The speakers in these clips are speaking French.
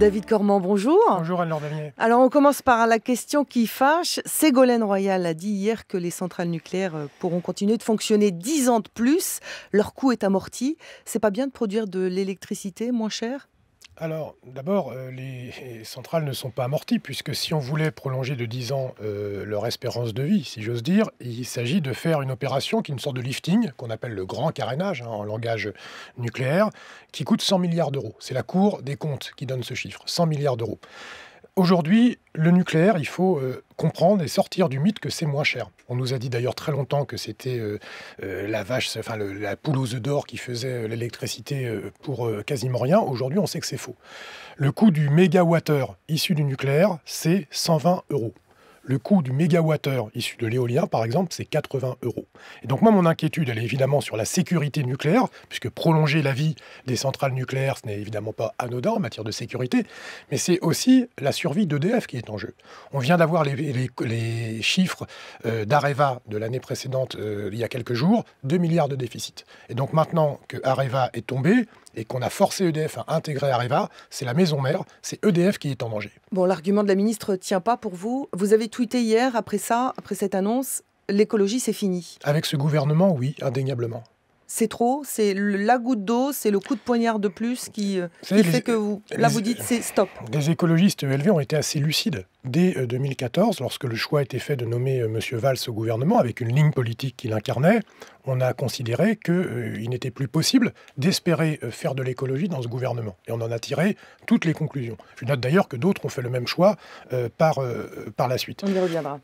David Cormand, bonjour. Bonjour Anne-Laure Alors on commence par la question qui fâche. Ségolène Royal a dit hier que les centrales nucléaires euh, pourront continuer de fonctionner 10 ans de plus. Leur coût est amorti. C'est pas bien de produire de l'électricité moins chère alors, d'abord, euh, les centrales ne sont pas amorties, puisque si on voulait prolonger de 10 ans euh, leur espérance de vie, si j'ose dire, il s'agit de faire une opération qui est une sorte de lifting, qu'on appelle le grand carénage hein, en langage nucléaire, qui coûte 100 milliards d'euros. C'est la Cour des comptes qui donne ce chiffre, 100 milliards d'euros. Aujourd'hui, le nucléaire, il faut euh, comprendre et sortir du mythe que c'est moins cher. On nous a dit d'ailleurs très longtemps que c'était euh, euh, la vache, enfin la poule aux œufs d'or qui faisait l'électricité pour quasiment rien. Aujourd'hui, on sait que c'est faux. Le coût du mégawattheure issu du nucléaire, c'est 120 euros. Le coût du mégawattheure issu de l'éolien, par exemple, c'est 80 euros. Et donc moi, mon inquiétude, elle est évidemment sur la sécurité nucléaire, puisque prolonger la vie des centrales nucléaires, ce n'est évidemment pas anodin en matière de sécurité, mais c'est aussi la survie d'EDF qui est en jeu. On vient d'avoir les, chiffres euh, d'Areva de l'année précédente, euh, il y a quelques jours, 2 milliards de déficit. Et donc maintenant que Areva est tombée, et qu'on a forcé EDF à intégrer Areva, c'est la maison mère, c'est EDF qui est en danger. Bon, l'argument de la ministre tient pas pour vous. Vous avez tweeté hier, après ça, après cette annonce, l'écologie, c'est fini. Avec ce gouvernement, oui, indéniablement c'est trop, c'est la goutte d'eau, c'est le coup de poignard de plus qui, euh, fait que vous, là vous dites c'est stop. Des écologistes élevés ont été assez lucides. Dès 2014, euh, lorsque le choix a été fait de nommer euh, M. Valls au gouvernement avec une ligne politique qu'il incarnait, on a considéré qu'il n'était plus possible d'espérer faire de l'écologie dans ce gouvernement. Et on en a tiré toutes les conclusions. Je note d'ailleurs que d'autres ont fait le même choix par, par la suite. On y reviendra.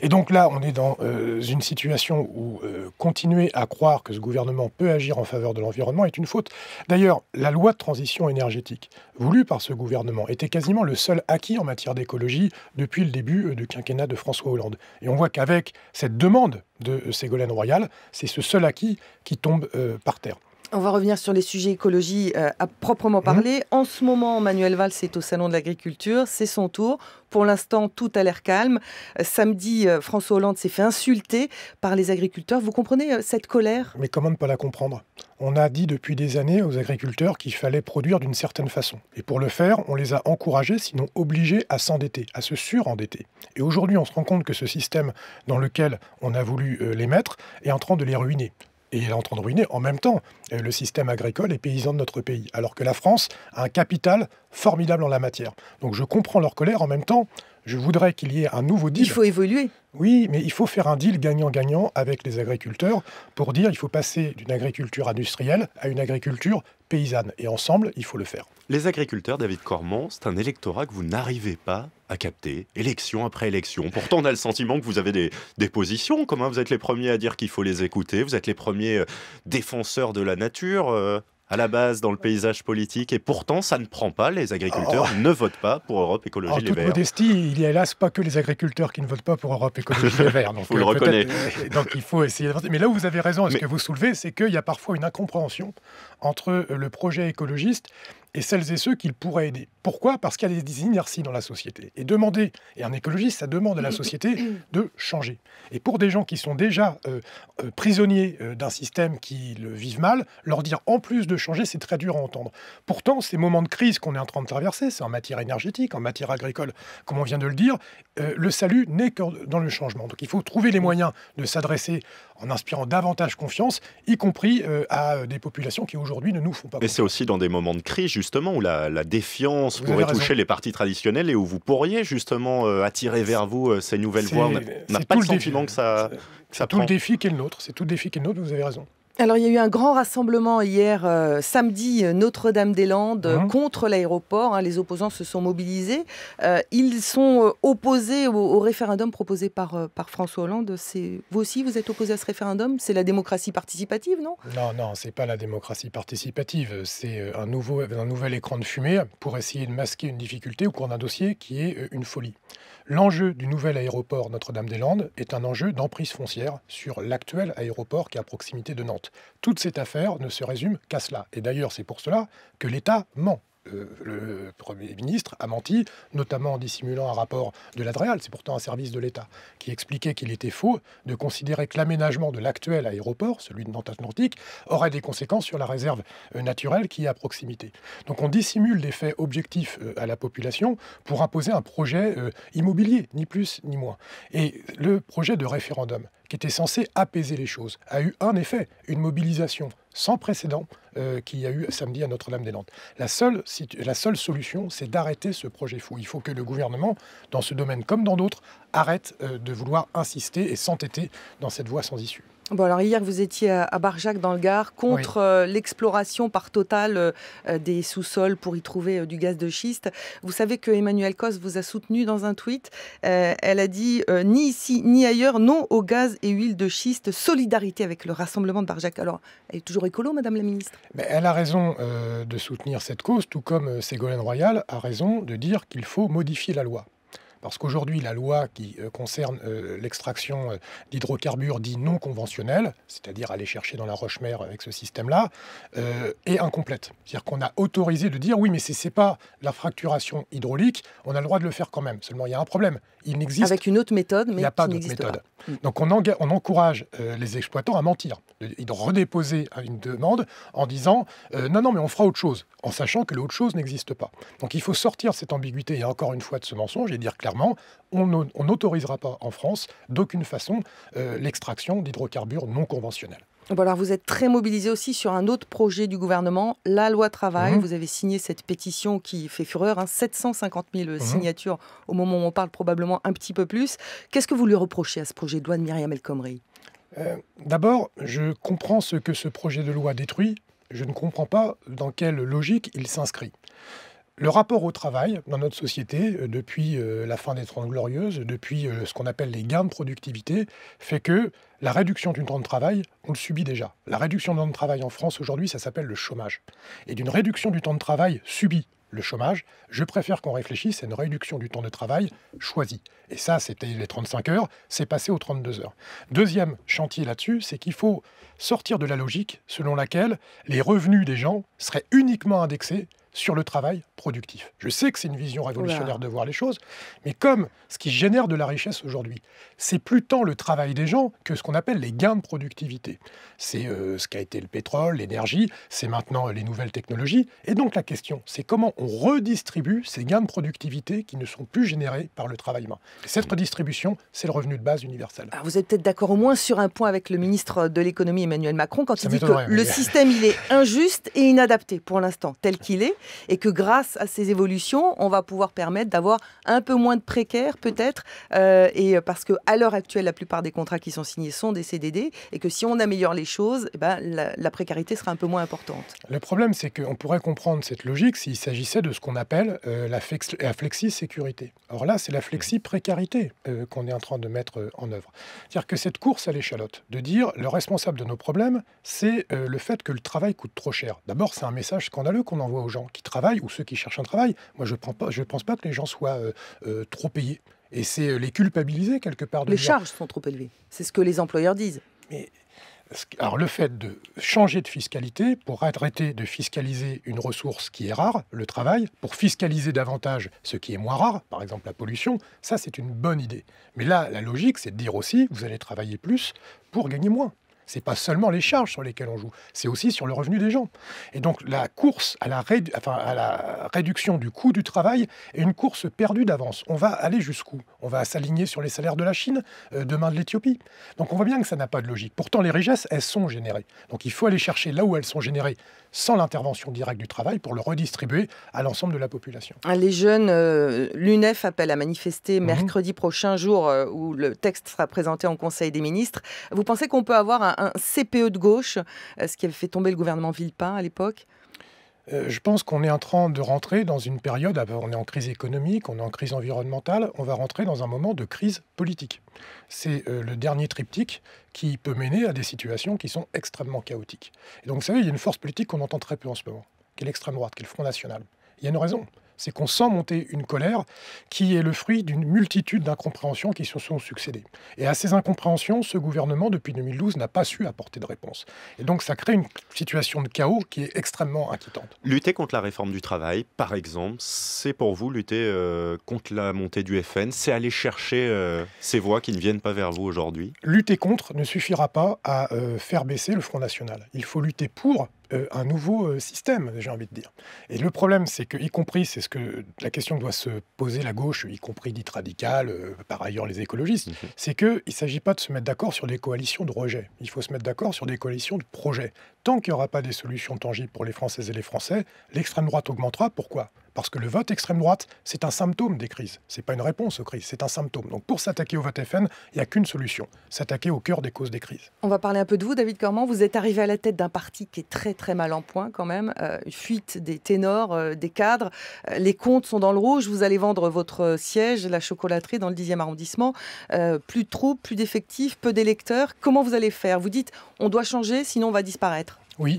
Et donc là, on est dans euh, une situation où euh, continuer à croire que ce gouvernement peut agir en faveur de l'environnement est une faute. D'ailleurs, la loi de transition énergétique voulue par ce gouvernement était quasiment le seul acquis en matière d'écologie depuis le début euh, du quinquennat de François Hollande. Et on voit qu'avec cette demande de Ségolène Royal, c'est ce seul acquis qui tombe par terre. On va revenir sur les sujets écologie euh, à proprement mhm. parler. En ce moment, Manuel Valls est au Salon de l'Agriculture, c'est son tour. Pour l'instant, tout a l'air calme. Euh, samedi, euh, François Hollande s'est fait insulter par les agriculteurs. Vous comprenez cette colère Mais comment ne pas la comprendre On a dit depuis des années aux agriculteurs qu'il fallait produire d'une certaine façon. Et pour le faire, on les a encouragés, sinon obligés, à s'endetter, à se surendetter. Et aujourd'hui, on se rend compte que ce système dans lequel on a voulu les mettre est en train de les ruiner et il est en train de ruiner en même temps le système agricole et paysan de notre pays, alors que la France a un capital formidable en la matière. Donc je comprends leur colère, en même temps, je voudrais qu'il y ait un nouveau deal. Il faut évoluer. Oui, mais il faut faire un deal gagnant-gagnant avec les agriculteurs pour dire il faut passer d'une agriculture industrielle à une agriculture paysanne. Et ensemble, il faut le faire. Les agriculteurs, David Cormont, c'est un électorat que vous n'arrivez pas à capter, élection après élection. Pourtant, on a le sentiment que vous avez des, des positions Comment Vous êtes les premiers à dire qu'il faut les écouter. Vous êtes les premiers euh, défenseurs de la nature euh, à la base dans le paysage politique et pourtant ça ne prend pas. Les agriculteurs oh. ne votent pas pour Europe Écologie Les Verts. toute modestie, il n'y a hélas pas que les agriculteurs qui ne votent pas pour Europe Écologie Les Verts. Donc, vous le euh, euh, Donc il faut essayer Mais là où vous avez raison, ce que vous soulevez, c'est qu'il y a parfois une incompréhension entre le projet écologiste et celles et ceux qu'il pourrait aider. Pourquoi Parce qu'il y a des inerties dans la société. Et demander, et un écologiste, ça demande à la mm. société mm. de changer. Et pour des gens qui sont déjà euh, euh, prisonniers euh, d'un système qui le vivent mal, leur dire en plus de changer, c'est très dur à entendre. Pourtant, ces moments de crise qu'on est en train de traverser, c'est en matière énergétique, en matière agricole, comme on vient de le dire, le salut n'est que dans le changement. Donc il faut trouver les mm. moyens de s'adresser en inspirant davantage confiance, y compris à des populations qui aujourd'hui ne nous font pas. Et c'est aussi dans des moments de crise, justement justement, où la, défiance pourrait toucher les partis traditionnels et où vous pourriez justement euh, attirer vers vous euh, ces nouvelles voix. On n'a pas le sentiment que ça. tout le défi qui est le nôtre. C'est tout le défi qui est le nôtre, vous avez raison. Alors, il y a eu un grand rassemblement hier, euh, samedi, euh, Notre-Dame-des-Landes, euh, mmh. contre l'aéroport. Hein, les opposants se sont mobilisés. ils sont opposés au, référendum proposé par, François Hollande. Vous aussi, vous êtes opposé à ce référendum C'est la démocratie participative, non Non, non, c'est pas la démocratie participative. C'est un, nouveau, un nouvel écran de fumée pour essayer de masquer une difficulté au cours d'un dossier qui est une folie. L'enjeu du nouvel aéroport Notre-Dame-des-Landes est un enjeu d'emprise foncière sur l'actuel aéroport qui est à proximité de Nantes toute cette affaire ne se résume qu'à cela. Et d'ailleurs, c'est pour cela que l'État ment. Euh, le Premier ministre a menti, notamment en dissimulant un rapport de l'Adréal, c'est pourtant un service de l'État, qui expliquait qu'il était faux de considérer que l'aménagement de l'actuel aéroport, celui de Nantes Atlantique, aurait des conséquences sur la réserve euh, naturelle qui est à proximité. Donc on dissimule des faits objectifs euh, à la population pour imposer un projet immobilier, ni plus ni moins. Et le projet de référendum, qui était censé apaiser les choses, a eu un effet, une mobilisation sans précédent euh, qui qu'il a eu samedi à Notre-Dame-des-Landes. La seule, la seule solution, c'est d'arrêter ce projet fou. Il faut que le gouvernement, dans ce domaine comme dans d'autres, arrête euh, de vouloir insister et s'entêter dans cette voie sans issue. Bon, alors hier, vous étiez à Barjac, dans le Gard, contre euh, l'exploration par Total euh, euh, des sous-sols pour y trouver du gaz de schiste. Vous savez que Emmanuel Cos vous a soutenu dans un tweet. elle a dit Ni ici, ni ailleurs, non au gaz et huile de schiste, solidarité avec le rassemblement de Barjac. Alors, elle est toujours écolo, Madame la Ministre Elle a raison de soutenir cette cause, tout comme Ségolène Royal a raison de dire qu'il faut modifier la loi. Parce qu'aujourd'hui, la loi qui euh, concerne euh, l'extraction euh, d'hydrocarbures dit non conventionnels, c'est-à-dire aller chercher dans la roche-mer avec ce système-là, est incomplète. C'est-à-dire qu'on a autorisé de dire oui, mais c'est pas la fracturation hydraulique, on a le droit de le faire quand même. Seulement, il y a un problème. Il n'existe avec une autre méthode, mais il n'y a pas d'autre méthode. Mm. Donc on, on encourage les exploitants à mentir, de, redéposent redéposer une demande en disant non, non, mais on fera autre chose, en sachant que l'autre chose n'existe pas. Donc il faut sortir cette ambiguïté et encore une fois de ce mensonge et dire que clairement, on n'autorisera pas en France d'aucune façon euh, l'extraction d'hydrocarbures non conventionnels. vous êtes très mobilisé aussi sur un autre projet du gouvernement, la loi travail. Mhm. Vous avez signé cette pétition qui fait fureur, 750 hein. 000 mhm. signatures au moment où on parle probablement un petit peu plus. Qu'est-ce que vous lui reprochez à ce projet de loi de Myriam El Khomri euh, D'abord, je comprends ce que ce projet de loi détruit. Je ne comprends pas dans quelle logique il s'inscrit le rapport au travail dans notre société, euh, depuis euh, la fin des Trente Glorieuses, depuis euh, ce qu'on appelle les gains de productivité, fait que la réduction du temps de travail, on le subit déjà. La réduction du temps de travail en France aujourd'hui, ça s'appelle le chômage. Et d'une réduction du temps de travail subie, le chômage, je préfère qu'on réfléchisse à une réduction du temps de travail choisie. Et ça, c'était les 35 heures, c'est passé aux 32 heures. Deuxième chantier là-dessus, c'est qu'il faut sortir de la logique selon laquelle les revenus des gens seraient uniquement indexés sur le travail productif. Je sais que c'est une vision révolutionnaire de voir les choses, mais comme ce qui génère de la richesse aujourd'hui, c'est plus tant le travail des gens que ce qu'on appelle les gains de productivité. C'est ce euh, ce qu'a été le pétrole, l'énergie, c'est maintenant les nouvelles technologies. Et donc la question, c'est comment on redistribue ces gains de productivité qui ne sont plus générés par le travail humain. cette redistribution, c'est le revenu de base universel. Alors vous êtes peut-être d'accord au moins sur un point avec le ministre de l'économie Emmanuel Macron quand il dit que le système il est injuste et inadapté pour l'instant tel qu'il est et que grâce à ces évolutions, on va pouvoir permettre d'avoir un peu moins de précaires peut-être, euh, et euh, parce que à l'heure actuelle, la plupart des contrats qui sont signés sont des CDD, et que si on améliore les choses, eh ben, la, précarité sera un peu moins importante. Le problème, c'est qu'on pourrait comprendre cette logique s'il s'agissait de ce qu'on appelle euh, la, flexi-sécurité. Or là, c'est la flexi-précarité qu'on est en train de mettre en œuvre. C'est-à-dire que cette course à l'échalote, de dire le responsable de nos problèmes, c'est le fait que le travail coûte trop cher. D'abord, c'est un message scandaleux qu'on envoie aux gens qui travaillent ou ceux qui cherchent un travail. Moi, je ne pense pas que les gens soient euh, euh, trop payés. Et c'est euh, les culpabiliser quelque part. les charges sont trop élevées. C'est ce que les employeurs disent. Mais alors le fait de changer de fiscalité pour arrêter de fiscaliser une ressource qui est rare, le travail, pour fiscaliser davantage ce qui est moins rare, par exemple la pollution, ça c'est une bonne idée. Mais là, la logique, c'est de dire aussi, vous allez travailler plus pour gagner moins. C'est pas seulement les charges sur lesquelles on joue, c'est aussi sur le revenu des gens. Et donc la course à la, enfin, à la réduction du coût du travail est une course perdue d'avance. On va aller jusqu'où On va s'aligner sur les salaires de la Chine, euh, demain de l'Éthiopie. Donc on voit bien que ça n'a pas de logique. Pourtant les richesses, elles sont générées. Donc il faut aller chercher là où elles sont générées sans l'intervention directe du travail pour le redistribuer à l'ensemble de la population. Ah, les jeunes, euh, l'UNEF appelle à manifester mhm. mercredi prochain, jour euh, où le texte sera présenté en Conseil des ministres. Vous pensez qu'on peut avoir un, un CPE de gauche, euh, ce qui avait fait tomber le gouvernement Villepin à l'époque euh, je pense qu'on est en train de rentrer dans une période, ah ben, on est en crise économique, on est en crise environnementale, on va rentrer dans un moment de crise politique. C'est euh, le dernier triptyque qui peut mener à des situations qui sont extrêmement chaotiques. donc vous savez, il y a une force politique qu'on entend très peu en ce moment, qui est l'extrême droite, qui est le Front National. Il y a une raison, c'est qu'on sent monter une colère qui est le fruit d'une multitude d'incompréhensions qui se sont succédées. Et à ces incompréhensions, ce gouvernement, depuis 2012, n'a pas su apporter de réponse. Et donc ça crée une situation de chaos qui est extrêmement inquiétante. Lutter contre la réforme du travail, par exemple, c'est pour vous lutter euh, contre la montée du FN, c'est aller chercher euh, ces voix qui ne viennent pas vers vous aujourd'hui Lutter contre ne suffira pas à euh, faire baisser le Front National. Il faut lutter pour euh, un nouveau euh, système, j'ai envie de dire. Et le problème, c'est que, y compris, c'est ce que la question doit se poser la gauche, y compris dite radicale, euh, par ailleurs les écologistes, mhm. c'est qu'il ne s'agit pas de se mettre d'accord sur des coalitions de rejet. Il faut se mettre d'accord sur des coalitions de projet. Tant qu'il n'y aura pas des solutions tangibles pour les Françaises et les Français, l'extrême droite augmentera. Pourquoi parce que le vote extrême droite, c'est un symptôme des crises. C'est pas une réponse aux crises, c'est un symptôme. Donc pour s'attaquer au vote FN, il n'y a qu'une solution, s'attaquer au cœur des causes des crises. On va parler un peu de vous, David Cormand. Vous êtes arrivé à la tête d'un parti qui est très très mal en point quand même. Euh, fuite des ténors, euh, des cadres. Euh, les comptes sont dans le rouge. Vous allez vendre votre siège, la chocolaterie, dans le 10e arrondissement. plus de troupes, plus d'effectifs, peu d'électeurs. Comment vous allez faire Vous dites, on doit changer, sinon on va disparaître. Oui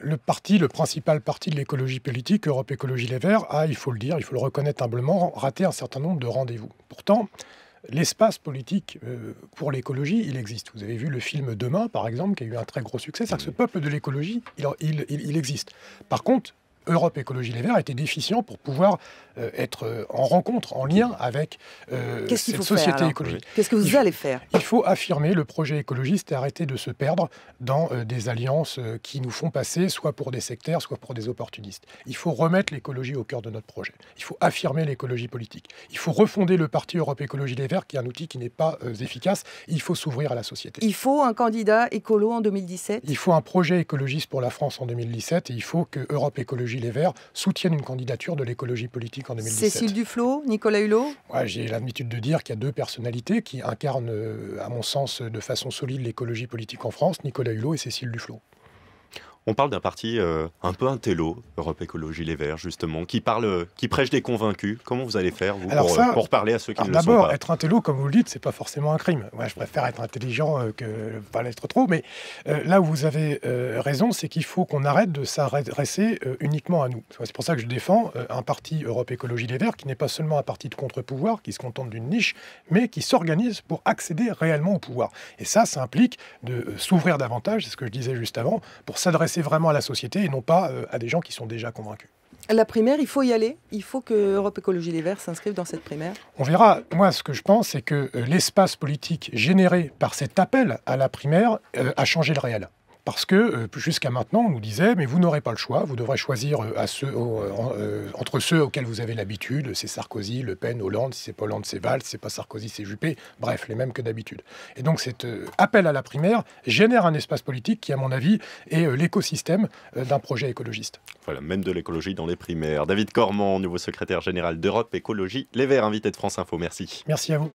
le parti, le principal parti de l'écologie politique, Europe Écologie Les Verts, a, il faut le dire, il faut le reconnaître humblement, raté un certain nombre de rendez-vous. Pourtant, l'espace politique euh, pour l'écologie, il existe. Vous avez vu le film Demain, par exemple, qui a eu un très gros succès. cest ce mmh. peuple de l'écologie, il, existe. Par contre, Europe Écologie Les Verts était déficient pour pouvoir euh, être euh, en rencontre, en lien avec euh, cette société écologique. Qu'est-ce que vous allez faire Il faut affirmer le projet écologiste et arrêter de se perdre dans des alliances qui nous font passer soit pour des sectaires, soit pour des opportunistes. Il faut remettre l'écologie au cœur de notre projet. Il faut affirmer l'écologie politique. Il faut refonder le parti Europe Écologie Les Verts, qui est un outil qui n'est pas efficace. Il faut s'ouvrir à la société. Il faut un candidat écolo en 2017 Il faut un projet écologiste pour la France en 2017 et il faut que Europe Écologie les Verts soutiennent une candidature de l'écologie politique en 2017. Cécile Duflot, Nicolas Hulot J'ai l'habitude de dire qu'il y a deux personnalités qui incarnent, euh, à mon sens, euh, de façon solide l'écologie politique en France, Nicolas Hulot et Cécile Duflot. On parle d'un parti euh, un peu intello, Europe Écologie Les Verts, justement, qui parle, euh, qui prêche des convaincus. Comment vous allez faire euh, pour, parler à ceux qui ne le sont pas D'abord, être intello, comme vous le dites, c'est pas forcément un crime. je préfère être intelligent que que pas l'être trop. Mais là où vous avez raison, c'est qu'il faut qu'on arrête de s'adresser uniquement à nous. C'est pour ça que je défends un parti Europe Écologie Les Verts qui n'est pas seulement un parti de contre-pouvoir, qui se contente d'une niche, mais qui s'organise pour accéder réellement au pouvoir. Et ça, ça implique de s'ouvrir davantage, c'est ce que je disais juste avant, pour s'adresser vraiment à la société et non pas euh, à des gens qui sont déjà convaincus. La primaire, il faut y aller. Il faut que Europe Écologie Les Verts s'inscrive dans cette primaire. On verra. Moi, ce que je pense, c'est que euh, l'espace politique généré par cet appel à la primaire euh, a changé le réel parce que euh, jusqu'à maintenant, on nous disait, mais vous n'aurez pas le choix, vous devrez choisir euh, euh, entre ceux auxquels vous avez l'habitude, c'est Sarkozy, Le Pen, Hollande, si c'est pas Hollande, c'est Valls, si c'est pas Sarkozy, c'est Juppé, bref, les mêmes que d'habitude. Et donc cet appel à la primaire génère un espace politique qui, à mon avis, est l'écosystème d'un projet écologiste. Voilà, même de l'écologie dans les primaires. David Cormand, nouveau secrétaire général d'Europe Écologie Les Verts, invité de France Info, merci. Merci à vous.